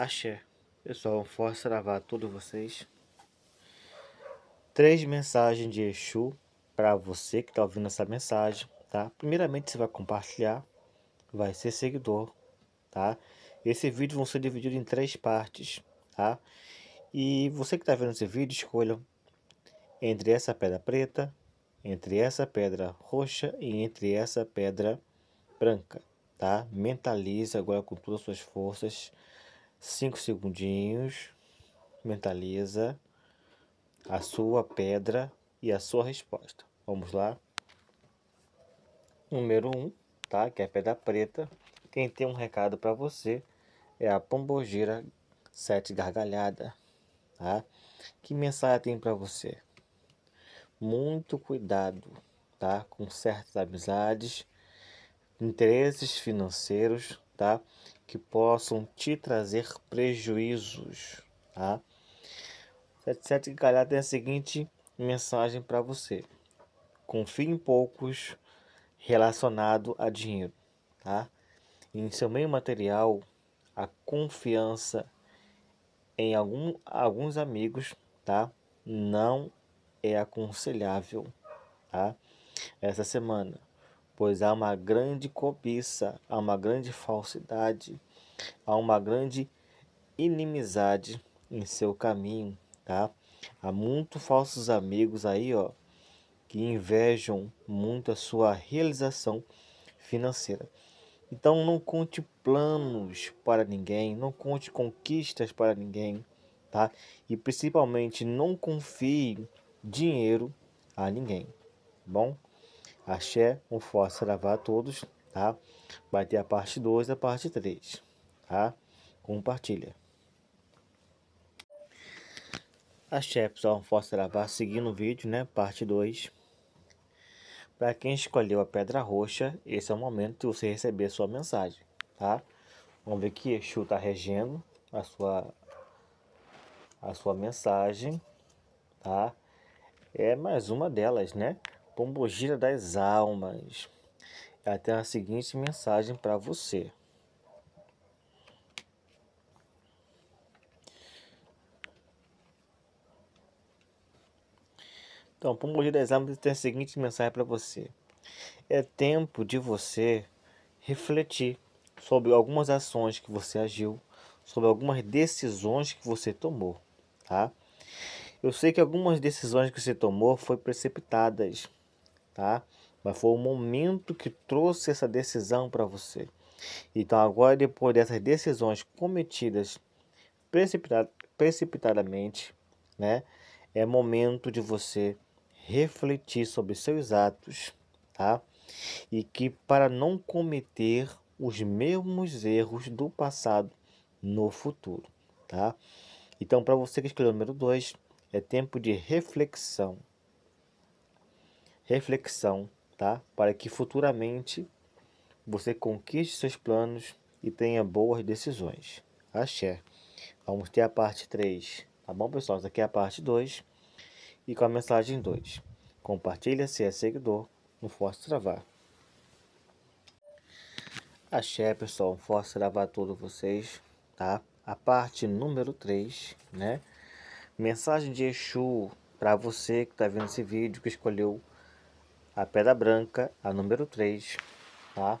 Axé. Pessoal, força gravar a todos vocês. Três mensagens de Exu para você que está ouvindo essa mensagem, tá? Primeiramente, você vai compartilhar, vai ser seguidor, tá? Esse vídeo vão ser dividido em três partes, tá? E você que está vendo esse vídeo, escolha entre essa pedra preta, entre essa pedra roxa e entre essa pedra branca, tá? Mentalize agora com todas as suas forças cinco segundinhos, mentaliza a sua pedra e a sua resposta. Vamos lá. Número 1, um, tá? Que é a pedra preta. Quem tem um recado para você é a Pombogira Sete Gargalhada, tá? Que mensagem tem para você? Muito cuidado, tá? Com certas amizades, interesses financeiros, tá? Que possam te trazer prejuízos, tá? 77 Galhar tem a seguinte mensagem para você. Confie em poucos relacionado a dinheiro, tá? Em seu meio material, a confiança em algum, alguns amigos, tá? Não é aconselhável, tá? Essa semana pois há uma grande cobiça, há uma grande falsidade, há uma grande inimizade em seu caminho, tá? Há muito falsos amigos aí, ó, que invejam muito a sua realização financeira. Então não conte planos para ninguém, não conte conquistas para ninguém, tá? E principalmente não confie dinheiro a ninguém, tá bom? Axé, um forte saravá a todos, tá? Vai ter a parte 2 e a parte 3, tá? Compartilha. Axé, pessoal, um forte saravá, seguindo o vídeo, né? Parte 2. Para quem escolheu a pedra roxa, esse é o momento de você receber a sua mensagem, tá? Vamos ver que Exu está regendo a sua, a sua mensagem, tá? É mais uma delas, né? Pombogira das Almas. Ela é tem a seguinte mensagem para você. Então, Pombogira das Almas tem é a seguinte mensagem para você. É tempo de você refletir sobre algumas ações que você agiu, sobre algumas decisões que você tomou, tá? Eu sei que algumas decisões que você tomou foram precipitadas, tá? Mas foi o momento que trouxe essa decisão para você. Então, agora, depois dessas decisões cometidas precipitadamente, né? É momento de você refletir sobre seus atos, tá? E que para não cometer os mesmos erros do passado no futuro, tá? Então, para você que escolheu o número 2, é tempo de reflexão reflexão, tá? Para que futuramente você conquiste seus planos e tenha boas decisões. Axé. Vamos ter a parte 3, tá bom, pessoal? Essa aqui é a parte 2 e com a mensagem 2. Compartilha se é seguidor, não force travar. Axé, pessoal, não force travar a todos vocês, tá? A parte número 3, né? Mensagem de Exu para você que está vendo esse vídeo, que escolheu a pedra branca, a número 3, tá?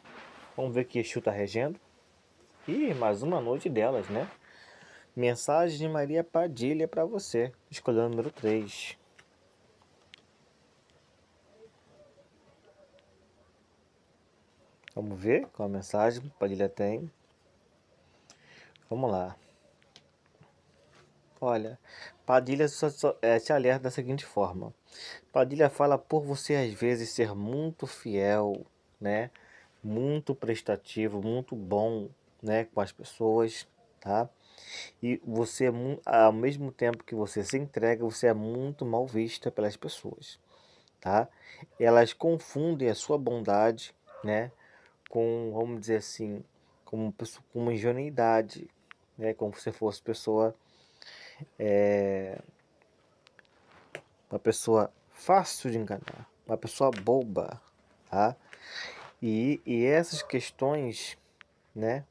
Vamos ver que Exu está regendo. E mais uma noite delas, né? Mensagem de Maria Padilha para você, escolha número 3. Vamos ver qual a mensagem Padilha tem. Vamos lá. Olha, Padilha só, só, é, eh, te alerta da seguinte forma. Padilha fala por você às vezes ser muito fiel, né? Muito prestativo, muito bom, né, com as pessoas, tá? E você é ao mesmo tempo que você se entrega, você é muito mal vista pelas pessoas, tá? Elas confundem a sua bondade, né, com, vamos dizer assim, como, uma ingenuidade, né, como se fosse pessoa é, uma pessoa fácil de enganar, uma pessoa boba, tá? E, e essas questões, né,